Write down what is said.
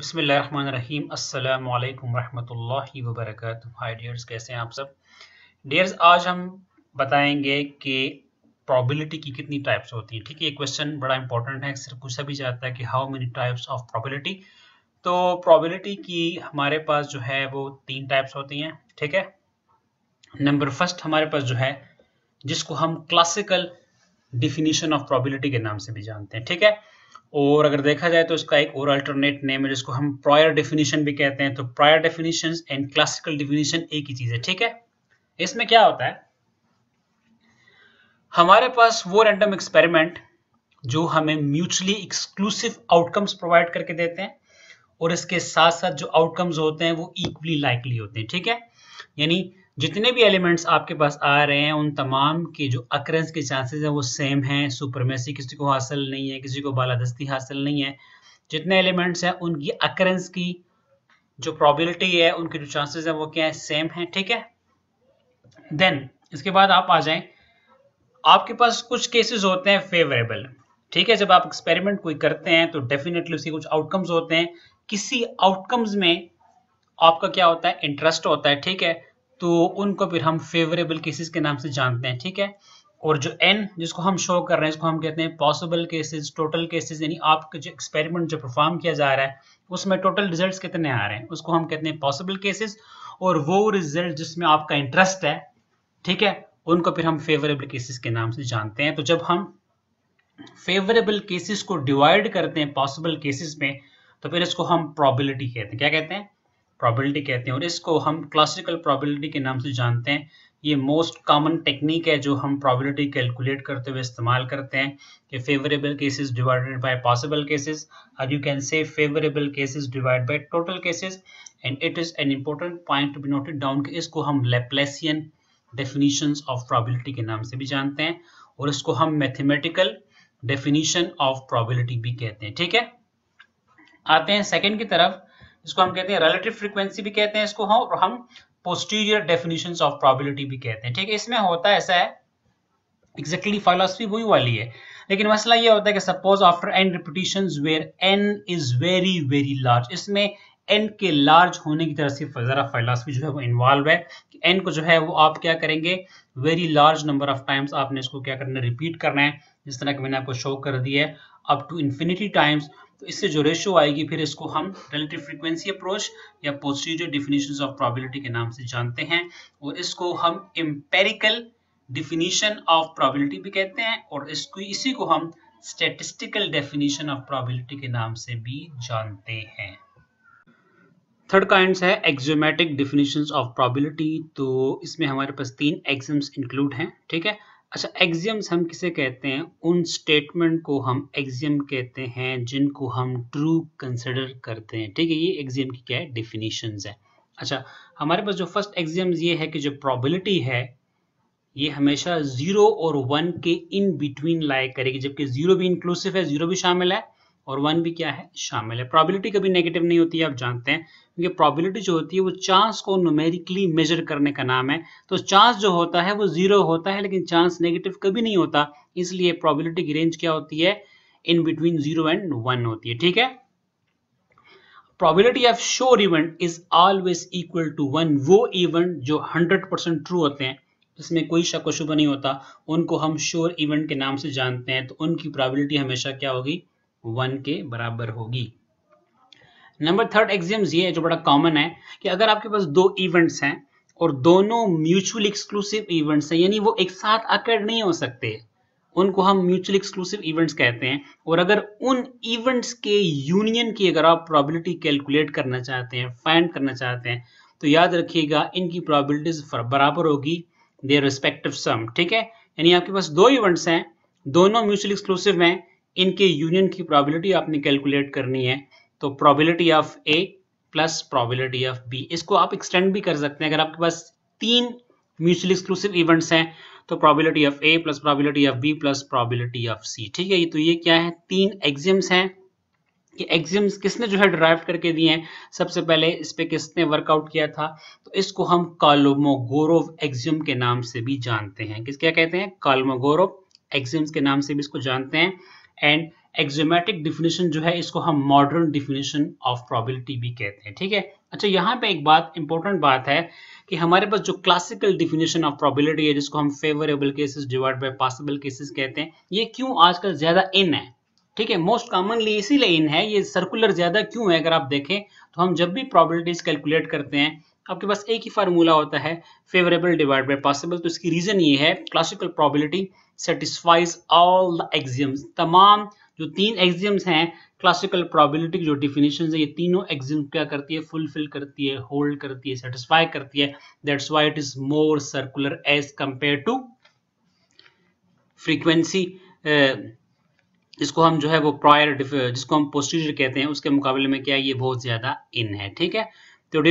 बिसमीम अल्लाम वरहमतुल्लाहि वबरकatuh हाय डियर्स कैसे हैं आप सब डियर्स आज हम बताएंगे कि प्रोबेबिलिटी की कितनी टाइप्स होती हैं ठीक है ये क्वेश्चन बड़ा इंपॉर्टेंट है सिर्फ पूछा भी जाता है कि how many types of probability तो प्रोबेबिलिटी की हमारे पास जो है वो तीन टाइप्स होती हैं ठीक है नंबर फर्स्ट हमारे पास जो है जिसको हम क्लासिकल डिफिनीशन ऑफ प्रॉबिलिटी के नाम से भी जानते हैं ठीक है और अगर देखा जाए तो इसका एक और अल्टरनेट नेम है जिसको हम प्रायर डेफिनेशन भी कहते हैं तो prior definition and classical definition एक ही चीज है ठीक है इसमें क्या होता है हमारे पास वो रैंडम एक्सपेरिमेंट जो हमें म्यूचुअली एक्सक्लूसिव आउटकम्स प्रोवाइड करके देते हैं और इसके साथ साथ जो आउटकम्स होते हैं वो इक्वली लाइकली होते हैं ठीक है यानी जितने भी एलिमेंट्स आपके पास आ रहे हैं उन तमाम के जो अक्रेंस के चांसेस हैं वो सेम हैं सुपरमेसी किसी को हासिल नहीं है किसी को बालादस्ती हासिल नहीं है जितने एलिमेंट्स हैं उनकी अक्रेंस की जो प्रॉबिलिटी है उनके जो चांसेस हैं वो क्या है सेम है ठीक है देन इसके बाद आप आ जाएं आपके पास कुछ केसेस होते हैं फेवरेबल ठीक है जब आप एक्सपेरिमेंट कोई करते हैं तो डेफिनेटली उसके कुछ आउटकम्स होते हैं किसी आउटकम्स में आपका क्या होता है इंटरेस्ट होता है ठीक है तो उनको फिर हम फेवरेबल केसेस के नाम से जानते हैं ठीक है और जो एन जिसको हम शो कर रहे हैं इसको हम कहते हैं पॉसिबल केसेस टोटल केसेस यानी आपके जो एक्सपेरिमेंट जो परफॉर्म किया जा रहा है उसमें टोटल रिजल्ट्स कितने आ रहे हैं उसको हम कहते हैं पॉसिबल केसेस और वो रिजल्ट जिसमें आपका इंटरेस्ट है ठीक है उनको फिर हम फेवरेबल केसेस के नाम से जानते हैं तो जब हम फेवरेबल केसेस को डिवाइड करते हैं पॉसिबल केसेस में तो फिर इसको हम प्रॉबिलिटी कहते हैं क्या कहते हैं प्रॉबिलिटी कहते हैं और इसको हम क्लासिकल प्रॉबिलिटी के नाम से जानते हैं ये मोस्ट कॉमन टेक्निक है जो हम प्रॉबिलिटी कैलकुलेट करते हुए इस्तेमाल करते हैं कि favourable cases divided by possible cases और you can say favourable cases divide by total cases and it is an important point to be noted down कि इसको हम लेप्लेसियन डेफिनीशन ऑफ प्रॉबिलिटी के नाम से भी जानते हैं और इसको हम मैथमेटिकल डेफिनीशन ऑफ प्रॉबिलिटी भी कहते हैं ठीक है आते हैं सेकेंड की तरफ इसको हम कहते हैं रिलेटिव फ्रीक्वेंसी भी कहते हैं इसको हम और हम पोस्टीरियर डेफिनेशन ऑफ प्रॉबिलिटी भी कहते हैं ठीक है इसमें होता है ऐसा है एग्जैक्टली फिलोसफी वही वाली है लेकिन मसला ये होता है कि suppose after n repetition where n is very very large इसमें एन के लार्ज होने की तरह से ज़रा फिलोसफी जो है वो इन्वॉल्व है कि एन को जो है वो आप क्या करेंगे very large number of times आपने इसको क्या करना है रिपीट करना है जिस तरह की मैंने आपको शो कर दिया है अप टू इन्फिनिटी टाइम्स तो इससे जो रेशो आएगी फिर इसको हम रिलेटिव फ्रीक्वेंसी अप्रोच या पोस्टीरियर डिफिनीशन ऑफ प्रॉबिलिटी के नाम से जानते हैं और इसको हम एम्पेरिकल डिफिनीशन ऑफ प्रॉबिलिटी भी कहते हैं और इसको इसी को हम स्टेटिस्टिकल डेफिनीशन ऑफ प्रॉबिलिटी के नाम से भी जानते हैं थर्ड काइंड है एक्जोमेटिक डिफिनीशन ऑफ प्रॉबिलिटी तो इसमें हमारे पास तीन एग्जाम्स इंक्लूड हैं ठीक है अच्छा एग्जियम्स हम किसे कहते हैं उन स्टेटमेंट को हम एग्जियम कहते हैं जिनको हम ट्रू कंसिडर करते हैं ठीक है ये एग्जियम की क्या है डिफिनीशन है अच्छा हमारे पास जो फर्स्ट एग्जियम्स ये है कि जो प्रॉबिलिटी है ये हमेशा जीरो और वन के इन बिटवीन लाइक करेगी जबकि जीरो भी इंक्लूसिव है जीरो भी शामिल है और वन भी क्या है शामिल है प्रॉबिलिटी कभी नेगेटिव नहीं होती है आप जानते हैं क्योंकि प्रॉबिलिटी जो होती है वो चांस को न्यूमेरिकली मेजर करने का नाम है तो चांस जो होता है वो जीरो होता है लेकिन चांस नेगेटिव कभी नहीं होता इसलिए प्रॉबिलिटी की रेंज क्या होती है in between zero and one होती है ठीक है probability of sure event is always equal to one वो इवेंट जो हंड्रेड परसेंट ट्रू होते हैं जिसमें कोई शक शुभ नहीं होता उनको हम श्योर इवेंट के नाम से जानते हैं तो उनकी प्रॉबिलिटी हमेशा क्या होगी वन के बराबर होगी नंबर थर्ड एग्जाम्स ये है जो बड़ा कॉमन है कि अगर आपके पास दो इवेंट्स हैं और दोनों म्यूचुअल एक्सक्लूसिव इवेंट्स हैं यानी वो एक साथ आकर नहीं हो सकते उनको हम म्यूचुअल एक्सक्लूसिव इवेंट्स कहते हैं और अगर उन इवेंट्स के यूनियन की अगर आप प्रॉबिलिटी कैलकुलेट करना चाहते हैं फाइंड करना चाहते हैं तो याद रखिएगा इनकी प्रॉबिलिटीज बराबर होगी देयर रिस्पेक्टिव सम ठीक है यानी आपके पास दो इवेंट्स हैं दोनों म्यूचुअल एक्सक्लूसिव हैं इनके यूनियन की प्रॉबिलिटी आपने कैलकुलेट करनी है तो probability of A plus probability of B इसको आप एक्सटेंड भी कर सकते हैं अगर आपके पास तीन म्यूचुअल एक्सक्लूसिव इवेंट्स हैं तो probability of A plus probability of B plus probability of C ठीक है ये तो ये क्या है तीन एग्जिम्स हैं कि एग्जिम्स किसने जो है ड्राइव करके दिए हैं सबसे पहले इस पर किसने वर्कआउट किया था तो इसको हम कालोमोगोरोव एग्जिम के नाम से भी जानते हैं किस क्या कहते हैं कालोमोगोरोव एग्जिम्स के नाम से भी इसको जानते हैं एंड एक्जोमेटिक डिफिनेशन जो है इसको हम मॉडर्न डिफिनेशन ऑफ प्रॉबिलिटी भी कहते हैं ठीक है अच्छा यहाँ पे एक बात इंपॉर्टेंट बात है कि हमारे पास जो क्लासिकल डिफिनेशन ऑफ प्रॉबिलिटी है जिसको हम favourable cases divide by possible cases कहते हैं ये क्यों आजकल ज्यादा इन है ठीक है मोस्ट कॉमनली इसीलिए इन है ये सर्कुलर ज्यादा क्यों है अगर आप देखें तो हम जब भी प्रॉबिलिटीज कैलकुलेट करते हैं आपके पास एक ही फार्मूला होता है फेवरेबल डिवाइड बाई पॉसिबल तो इसकी रीजन ये है classical probability satisfies all the axioms तमाम जो तीन एग्जियम्स हैं क्लासिकल प्रॉबिलिटी की जो डिफिनेशन है ये तीनों एग्जियम क्या करती है फुलफिल करती है होल्ड करती है सेटिस्फाई करती है that's why it is more circular as compare to frequency जिसको हम जो है वो प्रायर जिसको हम पोस्टीरियर कहते हैं उसके मुकाबले में क्या है ये बहुत ज्यादा इन है ठीक है तो